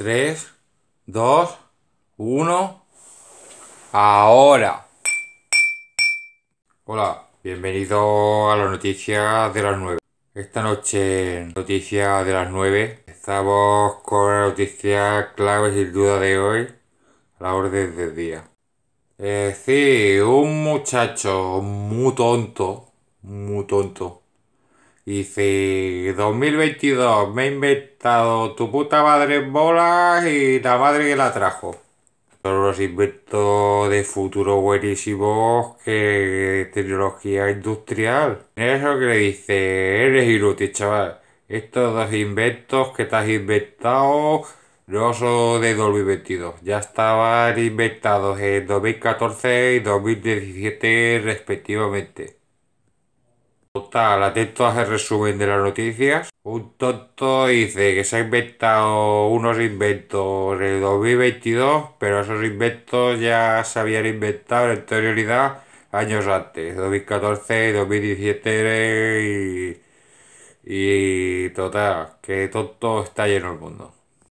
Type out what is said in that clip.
3, 2, 1. Ahora. Hola, bienvenido a las noticias de las 9. Esta noche Noticias de las 9 estamos con la noticias clave sin duda de hoy, a la orden del día. Eh, sí, un muchacho muy tonto, muy tonto, dice, 2022, me he inventado tu puta madre en bolas y la madre que la trajo. Son los inventos de futuro buenísimos que tecnología industrial. Eso que le dice, eres inútil, chaval. Estos dos inventos que te has inventado no son de 2022. Ya estaban inventados en 2014 y 2017 respectivamente. Total, atento a el resumen de las noticias. Un tonto dice que se ha inventado unos inventos en el 2022, pero esos inventos ya se habían inventado en anterioridad años antes, 2014 2017 y, y total, que tonto está lleno el mundo.